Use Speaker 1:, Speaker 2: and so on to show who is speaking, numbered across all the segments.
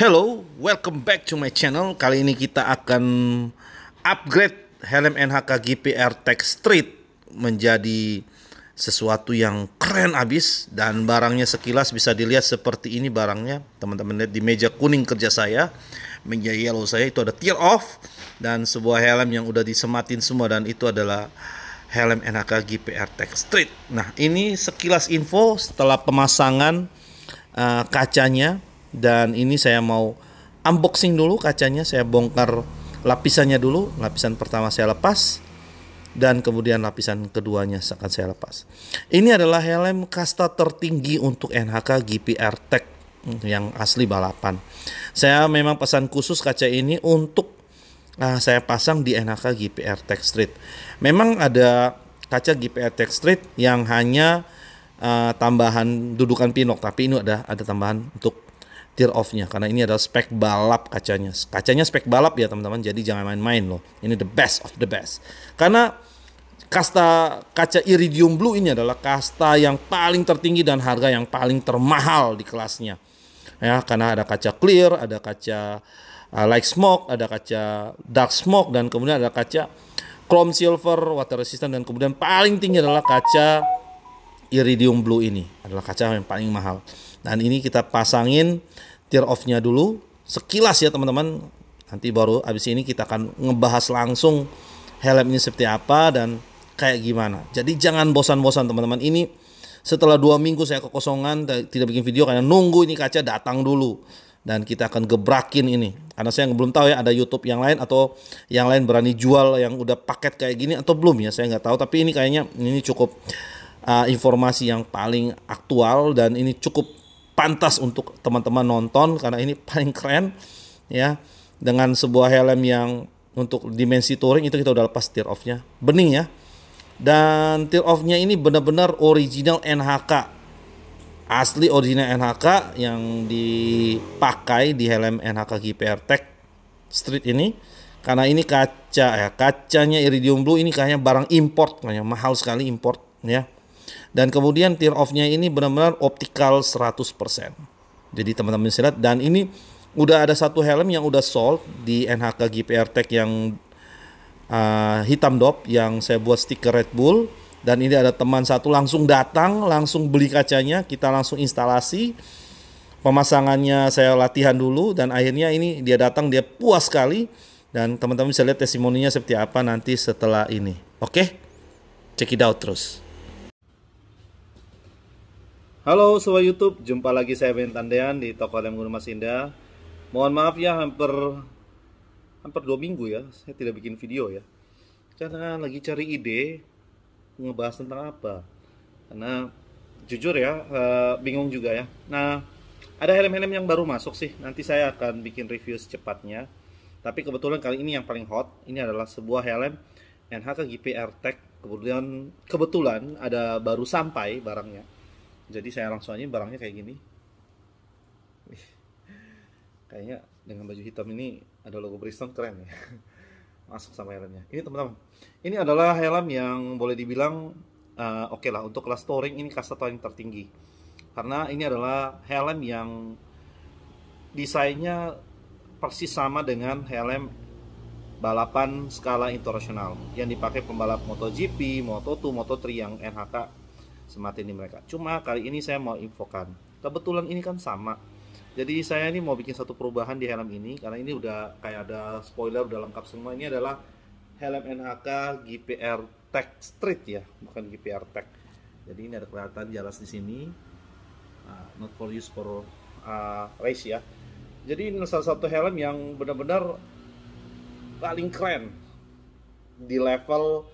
Speaker 1: Hello, welcome back to my channel. Kali ini kita akan upgrade helm NHK GPR Tech Street menjadi sesuatu yang keren abis dan barangnya sekilas bisa dilihat seperti ini barangnya teman-teman lihat di meja kuning kerja saya meja yellow saya itu ada tear off dan sebuah helm yang udah disematin semua dan itu adalah helm NHK GPR Tech Street nah ini sekilas info setelah pemasangan uh, kacanya dan ini saya mau unboxing dulu kacanya saya bongkar lapisannya dulu lapisan pertama saya lepas dan kemudian lapisan keduanya akan saya lepas ini adalah helm kasta tertinggi untuk NHK GPR Tech hmm, yang asli balapan saya memang pesan khusus kaca ini untuk uh, saya pasang di NHK GPR Tech Street memang ada kaca GPR Tech Street yang hanya uh, tambahan dudukan pinok tapi ini ada ada tambahan untuk tear nya karena ini adalah spek balap kacanya kacanya spek balap ya teman-teman jadi jangan main-main loh ini the best of the best karena kasta kaca iridium blue ini adalah kasta yang paling tertinggi dan harga yang paling termahal di kelasnya ya karena ada kaca clear ada kaca uh, light smoke ada kaca dark smoke dan kemudian ada kaca chrome silver water resistant dan kemudian paling tinggi adalah kaca iridium blue ini adalah kaca yang paling mahal. Dan ini kita pasangin tear off-nya dulu sekilas ya teman-teman. Nanti baru abis ini kita akan ngebahas langsung helm ini seperti apa dan kayak gimana. Jadi jangan bosan-bosan teman-teman. Ini setelah dua minggu saya kekosongan tidak bikin video karena nunggu ini kaca datang dulu dan kita akan gebrakin ini. Karena saya belum tahu ya ada YouTube yang lain atau yang lain berani jual yang udah paket kayak gini atau belum ya saya nggak tahu. Tapi ini kayaknya ini cukup uh, informasi yang paling aktual dan ini cukup pantas untuk teman-teman nonton karena ini paling keren ya dengan sebuah helm yang untuk dimensi touring itu kita udah lepas tear off-nya bening ya dan tear off-nya ini benar-benar original NHK asli original NHK yang dipakai di helm NHK GPR Tech Street ini karena ini kaca ya kacanya iridium blue ini kayaknya barang import kayaknya mahal sekali import ya dan kemudian tear off-nya ini benar-benar optical 100%. Jadi teman-teman bisa lihat. dan ini udah ada satu helm yang udah sold di NHK GPR Tech yang uh, hitam dop yang saya buat stiker Red Bull dan ini ada teman satu langsung datang langsung beli kacanya kita langsung instalasi pemasangannya saya latihan dulu dan akhirnya ini dia datang dia puas sekali dan teman-teman bisa lihat testimoninya seperti apa nanti setelah ini oke okay? check it out terus Halo sobat YouTube, jumpa lagi saya Ben Tandean di toko lem Gunung Mas Indah. Mohon maaf ya hampir hampir dua minggu ya, saya tidak bikin video ya. Karena lagi cari ide ngebahas tentang apa. Karena jujur ya, eh, bingung juga ya. Nah, ada helm-helm yang baru masuk sih. Nanti saya akan bikin review secepatnya. Tapi kebetulan kali ini yang paling hot, ini adalah sebuah helm NHK GPR Tech. Kemudian kebetulan ada baru sampai barangnya jadi saya langsung aja barangnya kayak gini kayaknya dengan baju hitam ini ada logo Bridgestone keren ya masuk sama helmnya ini teman-teman ini adalah helm yang boleh dibilang uh, oke okay lah untuk kelas touring ini kasta touring tertinggi karena ini adalah helm yang desainnya persis sama dengan helm balapan skala internasional yang dipakai pembalap MotoGP, Moto2, Moto3 yang NHK semati ini mereka. Cuma kali ini saya mau infokan. Kebetulan ini kan sama. Jadi saya ini mau bikin satu perubahan di helm ini karena ini udah kayak ada spoiler udah lengkap semua. Ini adalah helm NHK GPR Tech Street ya, bukan GPR Tech. Jadi ini ada kelihatan jelas di sini. Uh, not for use for uh, race ya. Jadi ini salah satu helm yang benar-benar paling keren di level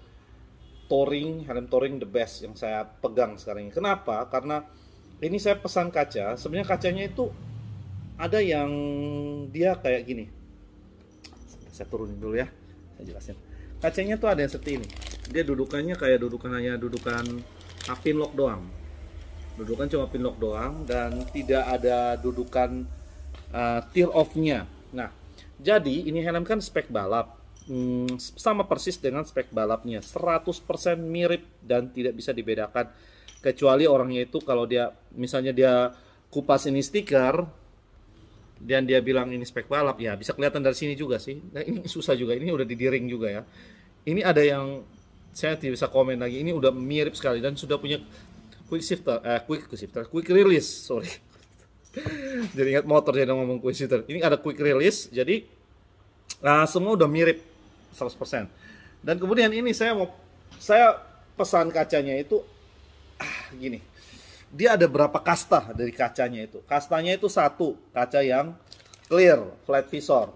Speaker 1: touring, helm touring the best yang saya pegang sekarang ini. Kenapa? Karena ini saya pesan kaca, sebenarnya kacanya itu ada yang dia kayak gini. Saya turunin dulu ya, saya jelasin. Kacanya tuh ada yang seperti ini. Dia dudukannya kayak dudukan hanya dudukan pin lock doang. Dudukan cuma pin lock doang dan tidak ada dudukan uh, tear off-nya. Nah, jadi ini helm kan spek balap hmm, sama persis dengan spek balapnya 100% mirip dan tidak bisa dibedakan kecuali orangnya itu kalau dia misalnya dia kupas ini stiker dan dia bilang ini spek balap ya bisa kelihatan dari sini juga sih nah, ini susah juga ini udah didiring juga ya ini ada yang saya tidak bisa komen lagi ini udah mirip sekali dan sudah punya quick shifter eh, quick shifter quick release sorry jadi ingat motor jadi ngomong quick shifter ini ada quick release jadi nah, semua udah mirip 100%. Dan kemudian ini saya mau saya pesan kacanya itu ah gini. Dia ada berapa kasta dari kacanya itu? Kastanya itu satu, kaca yang clear, flat visor.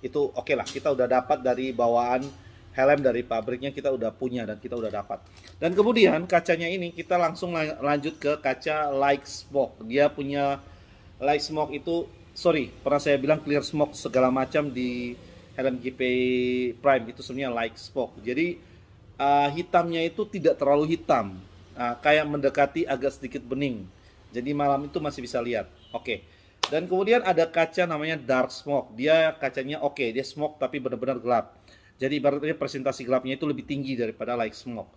Speaker 1: Itu oke okay lah, kita udah dapat dari bawaan helm dari pabriknya kita udah punya dan kita udah dapat. Dan kemudian kacanya ini kita langsung lanjut ke kaca light smoke. Dia punya light smoke itu sorry pernah saya bilang clear smoke segala macam di GP Prime itu sebenarnya like spoke. Jadi uh, hitamnya itu tidak terlalu hitam, uh, kayak mendekati agak sedikit bening. Jadi malam itu masih bisa lihat. Oke. Okay. Dan kemudian ada kaca namanya dark smoke. Dia kacanya oke, okay, dia smoke tapi benar-benar gelap. Jadi ibaratnya presentasi gelapnya itu lebih tinggi daripada light smoke.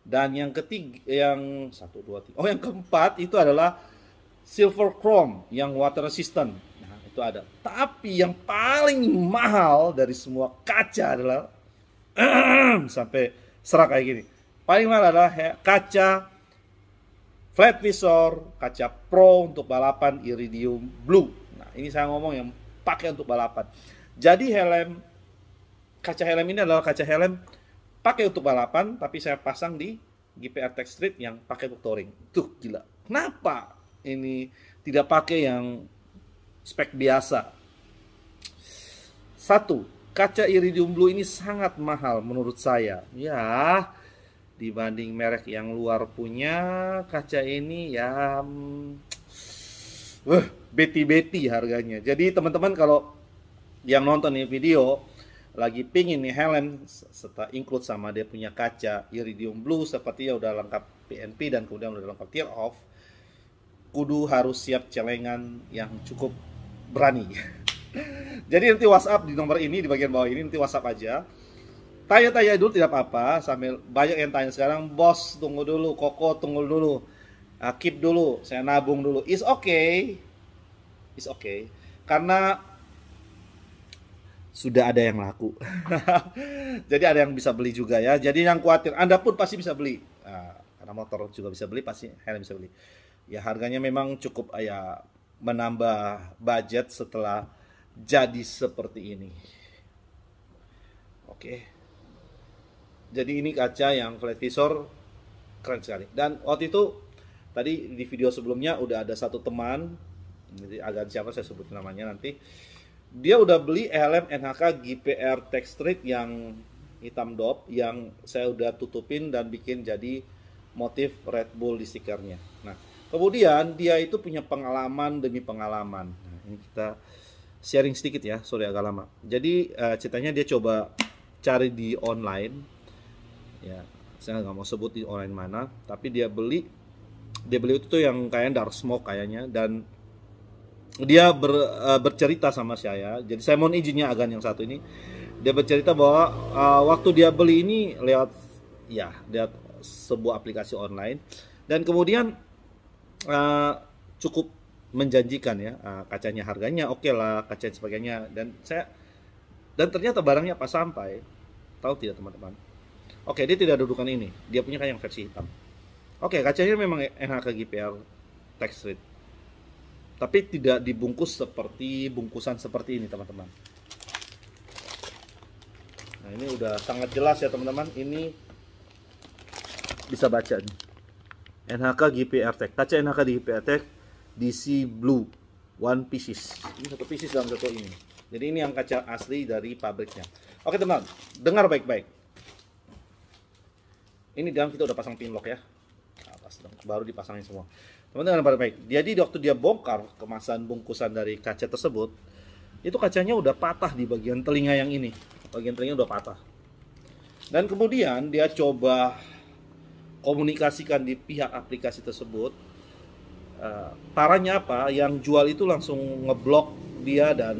Speaker 1: Dan yang ketiga, yang satu dua tiga. Oh yang keempat itu adalah silver chrome yang water resistant itu ada. Tapi yang paling mahal dari semua kaca adalah sampai serak kayak gini. Paling mahal adalah kaca flat visor, kaca pro untuk balapan iridium blue. Nah, ini saya ngomong yang pakai untuk balapan. Jadi helm kaca helm ini adalah kaca helm pakai untuk balapan, tapi saya pasang di GPR Tech Street yang pakai untuk touring. Tuh gila. Kenapa ini tidak pakai yang spek biasa. Satu, kaca iridium blue ini sangat mahal menurut saya. Ya, dibanding merek yang luar punya, kaca ini ya uh, beti-beti harganya. Jadi teman-teman kalau yang nonton ini video lagi pingin nih Helen serta include sama dia punya kaca iridium blue seperti ya udah lengkap PNP dan kemudian udah lengkap tear off kudu harus siap celengan yang cukup berani. Jadi nanti WhatsApp di nomor ini di bagian bawah ini nanti WhatsApp aja. Tanya-tanya dulu tidak apa-apa sambil banyak yang tanya sekarang bos tunggu dulu, koko tunggu dulu. Uh, Keep dulu, saya nabung dulu. Is okay. Is okay. Karena sudah ada yang laku. Jadi ada yang bisa beli juga ya. Jadi yang khawatir, Anda pun pasti bisa beli. Uh, karena motor juga bisa beli, pasti helm bisa beli. Ya harganya memang cukup uh, ya menambah budget setelah jadi seperti ini. Oke. Jadi ini kaca yang flat visor keren sekali. Dan waktu itu tadi di video sebelumnya udah ada satu teman, jadi agak siapa saya sebut namanya nanti. Dia udah beli LM NHK GPR Textrit yang hitam dop yang saya udah tutupin dan bikin jadi motif Red Bull di stikernya. Nah, Kemudian dia itu punya pengalaman demi pengalaman. Nah, ini kita sharing sedikit ya, sorry agak lama. Jadi uh, ceritanya dia coba cari di online, ya saya nggak mau sebut di online mana, tapi dia beli, dia beli itu tuh yang kayaknya dark smoke kayaknya dan dia ber, uh, bercerita sama saya. Jadi saya mohon izinnya agan yang satu ini, dia bercerita bahwa uh, waktu dia beli ini lewat ya lihat sebuah aplikasi online dan kemudian uh, cukup menjanjikan ya uh, kacanya harganya oke okay lah kaca dan sebagainya dan saya dan ternyata barangnya pas sampai tahu tidak teman-teman oke okay, dia tidak dudukan ini dia punya kayak yang versi hitam oke okay, kacanya memang NHK gpl tax rate tapi tidak dibungkus seperti bungkusan seperti ini teman-teman nah ini udah sangat jelas ya teman-teman ini bisa baca nih NHK GPR Tech kaca NHK di GPR Tech DC Blue one pieces ini satu pieces dalam satu ini jadi ini yang kaca asli dari pabriknya oke teman dengar baik-baik ini dalam kita udah pasang pinlock ya nah, baru dipasangin semua teman-teman baik-baik jadi waktu dia bongkar kemasan bungkusan dari kaca tersebut itu kacanya udah patah di bagian telinga yang ini bagian telinga udah patah dan kemudian dia coba komunikasikan di pihak aplikasi tersebut uh, eh, parahnya apa yang jual itu langsung ngeblok dia dan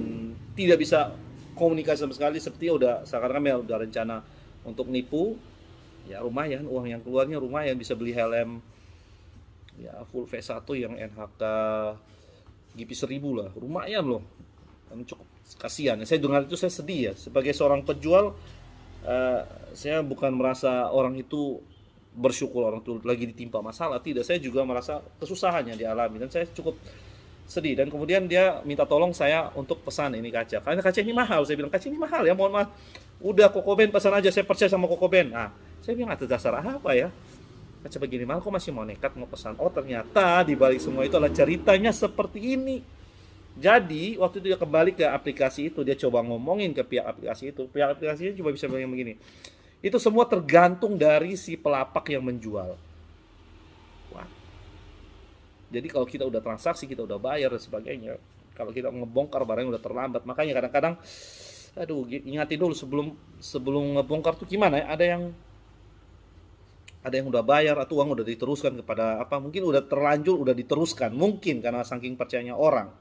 Speaker 1: tidak bisa komunikasi sama sekali seperti udah sekarang kami ya, udah rencana untuk nipu ya rumah ya uang yang keluarnya rumah lumayan bisa beli helm ya full V1 yang NHK GP 1000 lah lumayan loh kan cukup kasihan saya dengar itu saya sedih ya sebagai seorang penjual uh, saya bukan merasa orang itu bersyukur orang itu lagi ditimpa masalah tidak saya juga merasa kesusahan yang dialami dan saya cukup sedih dan kemudian dia minta tolong saya untuk pesan ini kaca karena kaca ini mahal saya bilang kaca ini mahal ya mohon maaf udah Koko Ben pesan aja saya percaya sama Koko Ben nah saya bilang atas dasar apa ya kaca begini mahal kok masih mau nekat mau pesan oh ternyata dibalik semua itu adalah ceritanya seperti ini jadi waktu itu dia kembali ke aplikasi itu dia coba ngomongin ke pihak aplikasi itu pihak aplikasinya itu cuma bisa bilang begini itu semua tergantung dari si pelapak yang menjual. Wah. Jadi kalau kita udah transaksi, kita udah bayar dan sebagainya. Kalau kita ngebongkar barang udah terlambat, makanya kadang-kadang aduh ingatin dulu sebelum sebelum ngebongkar tuh gimana ya? Ada yang ada yang udah bayar atau uang udah diteruskan kepada apa mungkin udah terlanjur udah diteruskan mungkin karena saking percayanya orang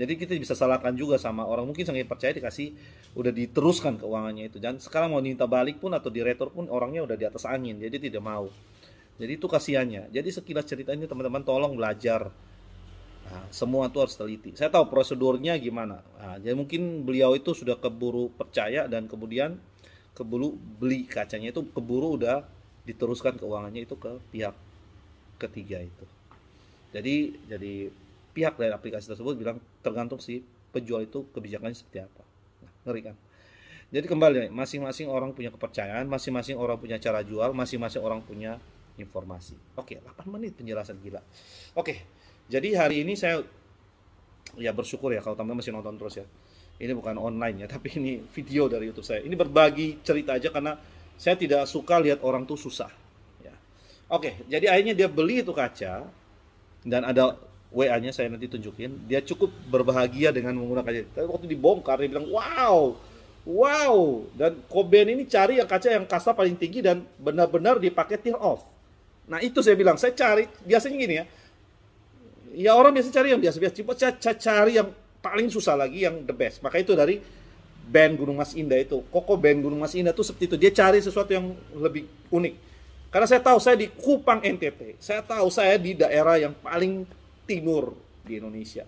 Speaker 1: jadi kita bisa salahkan juga sama orang mungkin sangat percaya dikasih udah diteruskan keuangannya itu. Dan sekarang mau minta balik pun atau direktur pun orangnya udah di atas angin, jadi tidak mau. Jadi itu kasihannya. Jadi sekilas cerita ini teman-teman tolong belajar. Nah, semua itu harus teliti. Saya tahu prosedurnya gimana. Nah, jadi mungkin beliau itu sudah keburu percaya dan kemudian keburu beli kacanya itu keburu udah diteruskan keuangannya itu ke pihak ketiga itu. Jadi jadi pihak dari aplikasi tersebut bilang tergantung si penjual itu kebijakannya seperti apa. Nah, ngeri kan? Jadi kembali, masing-masing orang punya kepercayaan, masing-masing orang punya cara jual, masing-masing orang punya informasi. Oke, 8 menit penjelasan gila. Oke, jadi hari ini saya ya bersyukur ya kalau teman-teman masih nonton terus ya. Ini bukan online ya, tapi ini video dari YouTube saya. Ini berbagi cerita aja karena saya tidak suka lihat orang tuh susah. Ya. Oke, jadi akhirnya dia beli itu kaca dan ada WA-nya saya nanti tunjukin. Dia cukup berbahagia dengan menggunakan kaca. Tapi waktu dibongkar dia bilang, "Wow, wow." Dan Koben ini cari yang kaca yang kasta paling tinggi dan benar-benar dipakai tear off. Nah itu saya bilang, saya cari biasanya gini ya. Ya orang biasa cari yang biasa-biasa, cepat saya cari yang paling susah lagi yang the best. Maka itu dari band Gunung Mas Indah itu, koko band Gunung Mas Indah itu seperti itu. Dia cari sesuatu yang lebih unik. Karena saya tahu saya di Kupang NTT, saya tahu saya di daerah yang paling timur di Indonesia.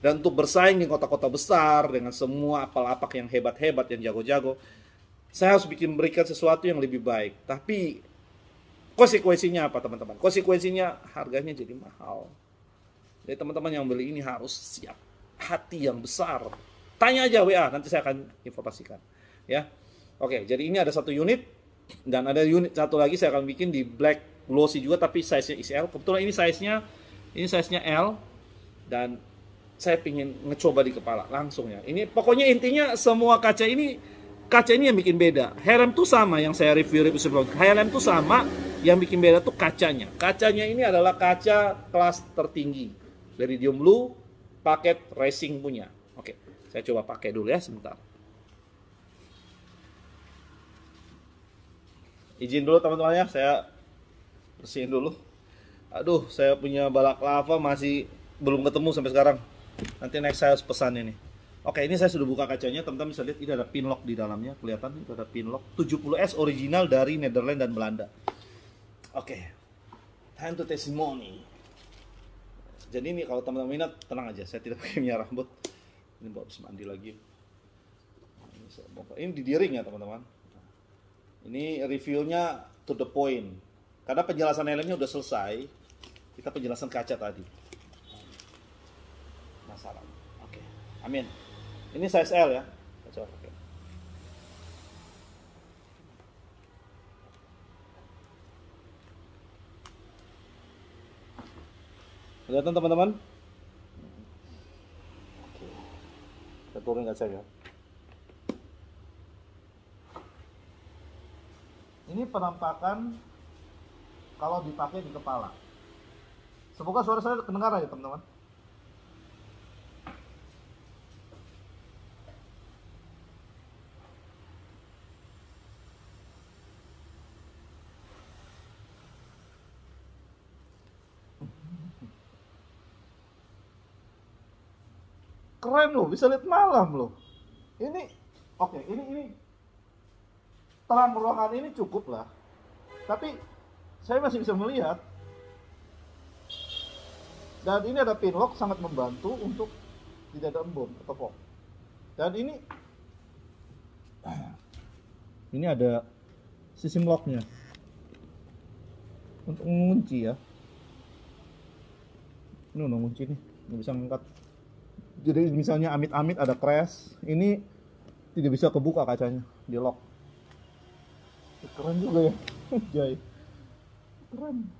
Speaker 1: Dan untuk bersaing di kota-kota besar dengan semua apal-apak yang hebat-hebat, yang jago-jago, saya harus bikin berikan sesuatu yang lebih baik. Tapi konsekuensinya apa teman-teman? Konsekuensinya harganya jadi mahal. Jadi teman-teman yang beli ini harus siap hati yang besar. Tanya aja WA, nanti saya akan informasikan. Ya, oke. Jadi ini ada satu unit dan ada unit satu lagi saya akan bikin di black glossy juga tapi size-nya XL. Kebetulan ini size-nya ini size-nya L dan saya pingin ngecoba di kepala langsung ya. Ini pokoknya intinya semua kaca ini kaca ini yang bikin beda. Helm tuh sama yang saya review review sebelum. Helm tuh sama yang bikin beda tuh kacanya. Kacanya ini adalah kaca kelas tertinggi dari Dium Blue paket racing punya. Oke, saya coba pakai dulu ya sebentar. Izin dulu teman-teman ya, saya bersihin dulu aduh saya punya balak lava masih belum ketemu sampai sekarang nanti next saya harus pesan ini oke ini saya sudah buka kacanya teman-teman bisa lihat ini ada pinlock di dalamnya kelihatan itu ada pinlock 70S original dari Netherlands dan Belanda oke time to testimony jadi ini kalau teman-teman minat tenang aja saya tidak pakai minyak rambut ini bawa mandi lagi ini, saya ini di didiring ya teman-teman ini reviewnya to the point karena penjelasan helmnya udah selesai kita penjelasan kaca tadi masalah oke okay. amin ini size L ya kaca okay. kelihatan teman-teman oke kita turun kaca ya ini penampakan kalau dipakai di kepala Semoga suara saya terdengar ya teman-teman. keren loh bisa lihat malam loh ini oke okay, ini ini terang ruangan ini cukup lah tapi saya masih bisa melihat dan ini ada pinlock sangat membantu untuk tidak ada embun atau fog. Dan ini ini ada sistem locknya untuk mengunci ya. Ini udah mengunci nih, nggak bisa mengangkat. Jadi misalnya amit-amit ada crash, ini tidak bisa kebuka kacanya, di lock. Keren juga ya, jai. Keren.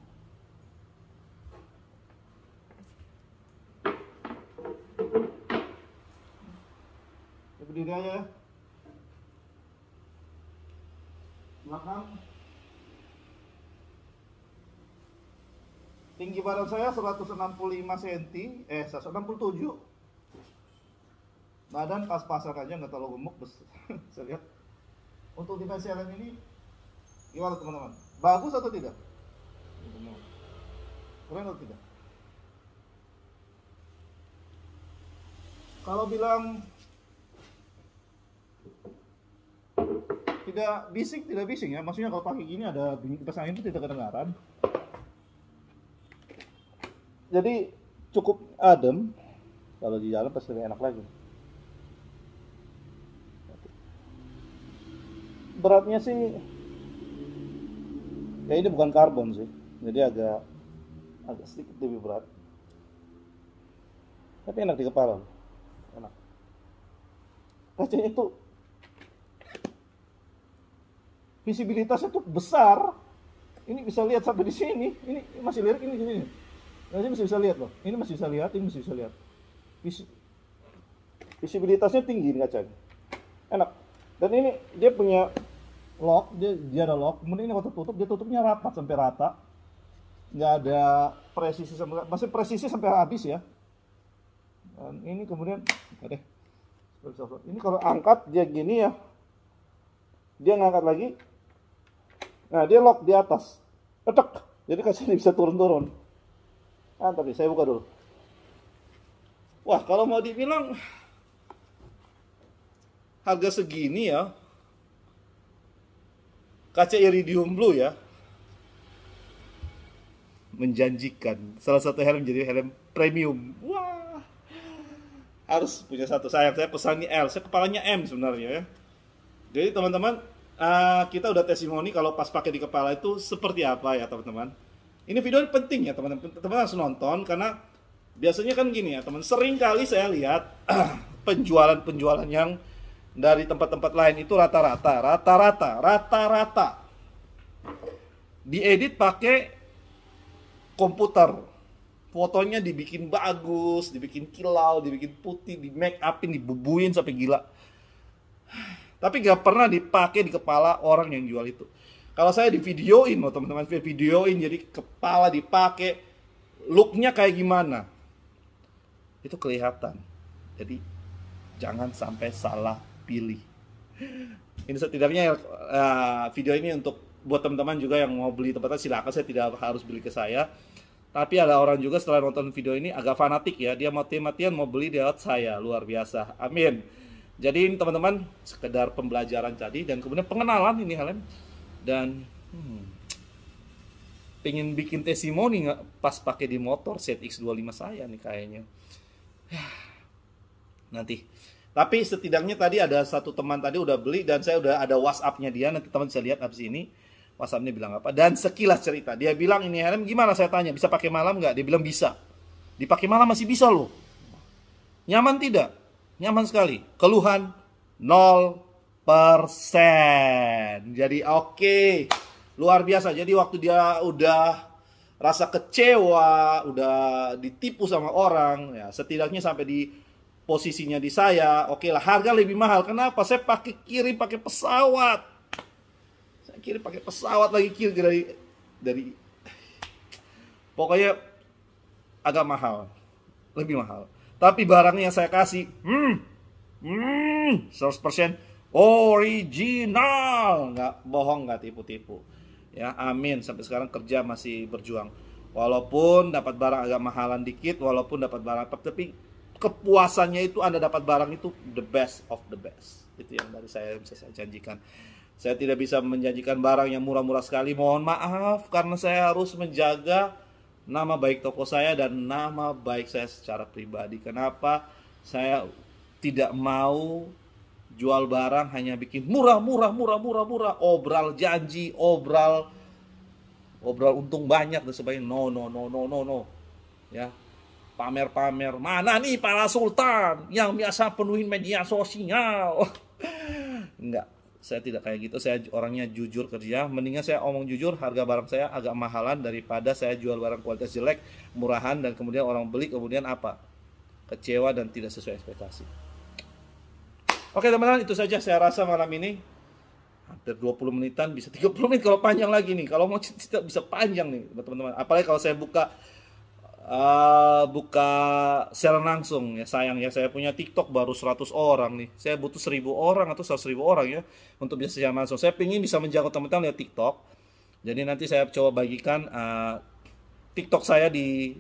Speaker 1: berdiri aja belakang tinggi badan saya 165 cm eh 167 badan pas-pasan aja nggak terlalu gemuk bes saya lihat untuk dimensi LM ini gimana teman-teman bagus atau tidak keren atau tidak kalau bilang tidak bising tidak bising ya maksudnya kalau pagi gini ada kipas angin itu tidak kedengaran jadi cukup adem kalau di dalam pasti lebih enak lagi beratnya sih ya ini bukan karbon sih jadi agak agak sedikit lebih berat tapi enak di kepala enak kacanya itu visibilitasnya tuh besar. Ini bisa lihat sampai di sini. Ini masih lirik ini sini. Ini masih bisa lihat loh. Ini masih bisa lihat, ini masih bisa lihat. Vis visibilitasnya tinggi nih kacanya. Enak. Dan ini dia punya lock, dia, dia ada lock. Kemudian ini waktu tutup, dia tutupnya rapat sampai rata. Nggak ada presisi sampai masih presisi sampai habis ya. Dan ini kemudian ada ini kalau angkat dia gini ya. Dia ngangkat lagi, Nah, dia lock di atas. Petek. Jadi ini bisa turun-turun. Ah, tapi saya buka dulu. Wah, kalau mau dibilang harga segini ya. Kaca iridium blue ya. Menjanjikan. Salah satu helm jadi helm premium. Wah. Harus punya satu sayap. Saya pesan ini L. Saya kepalanya M sebenarnya ya. Jadi teman-teman uh, kita udah testimoni kalau pas pakai di kepala itu seperti apa ya teman-teman. Ini video ini penting ya teman-teman, teman harus nonton karena biasanya kan gini ya teman, sering kali saya lihat penjualan-penjualan yang dari tempat-tempat lain itu rata-rata, rata-rata, rata-rata diedit pakai komputer. Fotonya dibikin bagus, dibikin kilau, dibikin putih, di make upin, dibubuin sampai gila tapi gak pernah dipakai di kepala orang yang jual itu. Kalau saya di videoin, mau teman-teman videoin, jadi kepala dipakai, looknya kayak gimana? Itu kelihatan. Jadi jangan sampai salah pilih. Ini setidaknya uh, video ini untuk buat teman-teman juga yang mau beli tempatnya silakan. Saya tidak harus beli ke saya. Tapi ada orang juga setelah nonton video ini agak fanatik ya. Dia mati-matian mau beli di alat saya. Luar biasa. Amin. Jadi ini teman-teman sekedar pembelajaran tadi dan kemudian pengenalan ini Helen dan hmm, pengen bikin testimoni pas pakai di motor ZX25 saya nih kayaknya. Ya, nanti. Tapi setidaknya tadi ada satu teman tadi udah beli dan saya udah ada WhatsApp-nya dia nanti teman bisa lihat abis ini WhatsApp-nya bilang apa dan sekilas cerita dia bilang ini Helen gimana saya tanya bisa pakai malam nggak dia bilang bisa dipakai malam masih bisa loh nyaman tidak Nyaman sekali. Keluhan 0%. Jadi oke. Okay. Luar biasa. Jadi waktu dia udah rasa kecewa, udah ditipu sama orang, ya setidaknya sampai di posisinya di saya, oke okay lah harga lebih mahal. Kenapa? Saya pakai kirim pakai pesawat. Saya kirim pakai pesawat lagi kirim dari dari pokoknya agak mahal, lebih mahal. Tapi barangnya yang saya kasih, hmm, hmm, 100% original. Nggak bohong, nggak tipu-tipu. Ya, amin. Sampai sekarang kerja masih berjuang. Walaupun dapat barang agak mahalan dikit, walaupun dapat barang apa, tapi kepuasannya itu Anda dapat barang itu the best of the best. Itu yang dari saya bisa saya janjikan. Saya tidak bisa menjanjikan barang yang murah-murah sekali. Mohon maaf karena saya harus menjaga nama baik toko saya dan nama baik saya secara pribadi. Kenapa saya tidak mau jual barang hanya bikin murah, murah, murah, murah, murah, obral janji, obral obral untung banyak dan sebagainya. No, no, no, no, no, no. Ya. Pamer-pamer. Mana nih para sultan yang biasa penuhin media sosial? Enggak saya tidak kayak gitu saya orangnya jujur kerja mendingan saya omong jujur harga barang saya agak mahalan daripada saya jual barang kualitas jelek murahan dan kemudian orang beli kemudian apa kecewa dan tidak sesuai ekspektasi oke teman-teman itu saja saya rasa malam ini hampir 20 menitan bisa 30 menit kalau panjang lagi nih kalau mau cerita bisa panjang nih teman-teman apalagi kalau saya buka Eh, buka siaran langsung ya sayang ya saya punya TikTok baru 100 orang nih saya butuh 1000 orang atau 100 ribu orang ya untuk bisa siaran langsung saya ingin bisa menjangkau teman-teman lihat TikTok jadi nanti saya coba bagikan uh, TikTok saya di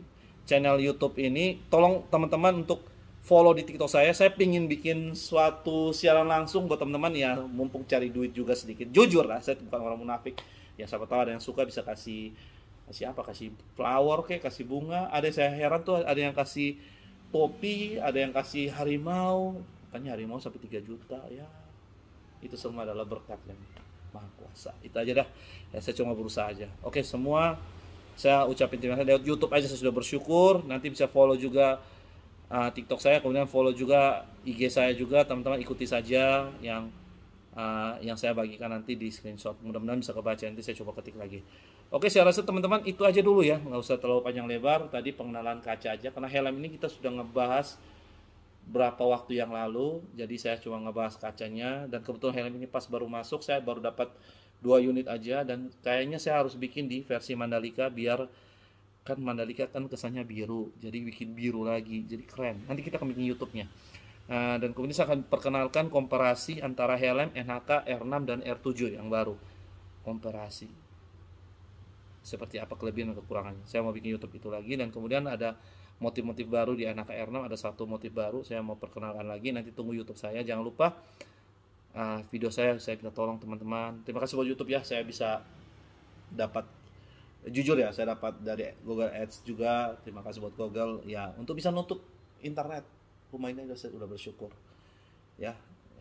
Speaker 1: channel YouTube ini tolong teman-teman untuk follow di TikTok saya saya pingin bikin suatu siaran langsung buat teman-teman ya mumpung cari duit juga sedikit jujur lah saya bukan orang munafik ya siapa tahu ada yang suka bisa kasih kasih apa kasih flower kayak kasih bunga ada yang saya heran tuh ada yang kasih topi ada yang kasih harimau katanya harimau sampai 3 juta ya itu semua adalah berkat yang maha kuasa itu aja dah ya, saya cuma berusaha aja oke semua saya ucapin terima kasih lewat YouTube aja saya sudah bersyukur nanti bisa follow juga uh, TikTok saya kemudian follow juga IG saya juga teman-teman ikuti saja yang uh, yang saya bagikan nanti di screenshot mudah-mudahan bisa kebaca nanti saya coba ketik lagi Oke, saya rasa teman-teman itu aja dulu ya, nggak usah terlalu panjang lebar. Tadi pengenalan kaca aja, karena helm ini kita sudah ngebahas berapa waktu yang lalu. Jadi saya cuma ngebahas kacanya dan kebetulan helm ini pas baru masuk, saya baru dapat dua unit aja dan kayaknya saya harus bikin di versi Mandalika biar kan Mandalika kan kesannya biru, jadi bikin biru lagi, jadi keren. Nanti kita akan bikin YouTube-nya. Nah, dan kemudian saya akan perkenalkan komparasi antara helm NHK R6 dan R7 yang baru. Komparasi seperti apa kelebihan dan kekurangannya. Saya mau bikin YouTube itu lagi dan kemudian ada motif-motif baru di anak R6 ada satu motif baru saya mau perkenalkan lagi nanti tunggu YouTube saya jangan lupa uh, video saya saya minta tolong teman-teman terima kasih buat YouTube ya saya bisa dapat jujur ya saya dapat dari Google Ads juga terima kasih buat Google ya untuk bisa nutup internet rumah ini sudah bersyukur ya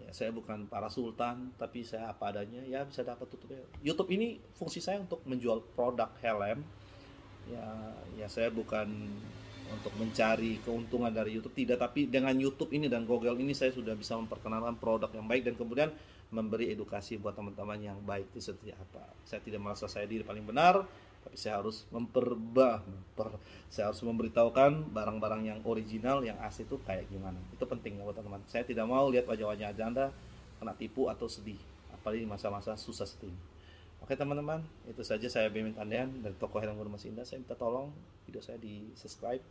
Speaker 1: Iya, saya bukan para sultan tapi saya apa adanya ya bisa dapat tutup ya. YouTube ini fungsi saya untuk menjual produk helm ya ya saya bukan untuk mencari keuntungan dari YouTube tidak tapi dengan YouTube ini dan Google ini saya sudah bisa memperkenalkan produk yang baik dan kemudian memberi edukasi buat teman-teman yang baik itu seperti apa saya tidak merasa saya diri paling benar tapi saya harus memperba memper, saya harus memberitahukan barang-barang yang original yang asli itu kayak gimana itu penting buat teman-teman saya tidak mau lihat wajah-wajah anda kena tipu atau sedih apalagi di masa-masa susah seperti ini oke teman-teman itu saja saya bimbing anda dari toko helm Guru Indah saya minta tolong video saya di subscribe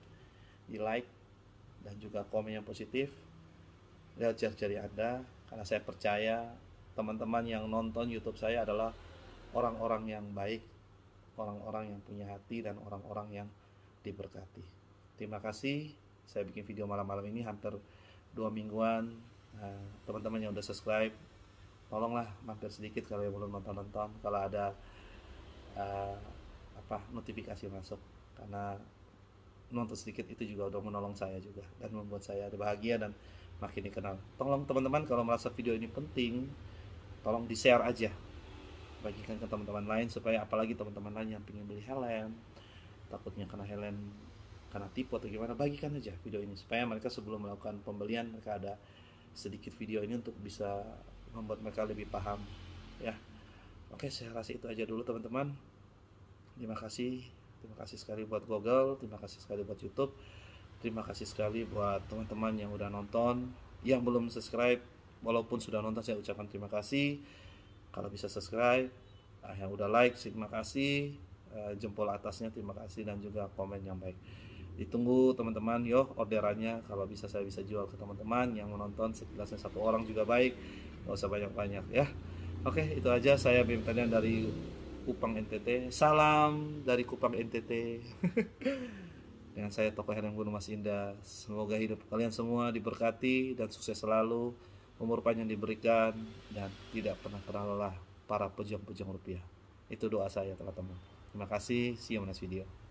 Speaker 1: di like dan juga komen yang positif lihat jari-jari anda karena saya percaya teman-teman yang nonton YouTube saya adalah orang-orang yang baik orang-orang yang punya hati dan orang-orang yang diberkati. Terima kasih. Saya bikin video malam-malam ini hampir dua mingguan. Eh, teman-teman yang udah subscribe, tolonglah mampir sedikit kalau yang belum nonton-nonton. Kalau ada eh, apa notifikasi masuk, karena nonton sedikit itu juga udah menolong saya juga dan membuat saya bahagia dan makin dikenal. Tolong teman-teman kalau merasa video ini penting, tolong di share aja bagikan ke teman-teman lain supaya apalagi teman-teman lain yang pingin beli helm takutnya kena helm karena tipu atau gimana bagikan aja video ini supaya mereka sebelum melakukan pembelian mereka ada sedikit video ini untuk bisa membuat mereka lebih paham ya oke saya rasa itu aja dulu teman-teman terima kasih terima kasih sekali buat Google terima kasih sekali buat YouTube terima kasih sekali buat teman-teman yang udah nonton yang belum subscribe walaupun sudah nonton saya ucapkan terima kasih kalau bisa subscribe ah, yang udah like terima kasih uh, jempol atasnya terima kasih dan juga komen yang baik ditunggu teman-teman yo orderannya kalau bisa saya bisa jual ke teman-teman yang menonton sekilasnya satu orang juga baik nggak usah banyak-banyak ya oke itu aja saya Bim Tanian dari Kupang NTT salam dari Kupang NTT dengan saya tokoh Herang Gunung Mas Indah semoga hidup kalian semua diberkati dan sukses selalu umur panjang diberikan dan tidak pernah terlalu para pejuang-pejuang rupiah. Itu doa saya teman-teman. Terima kasih, see you next video.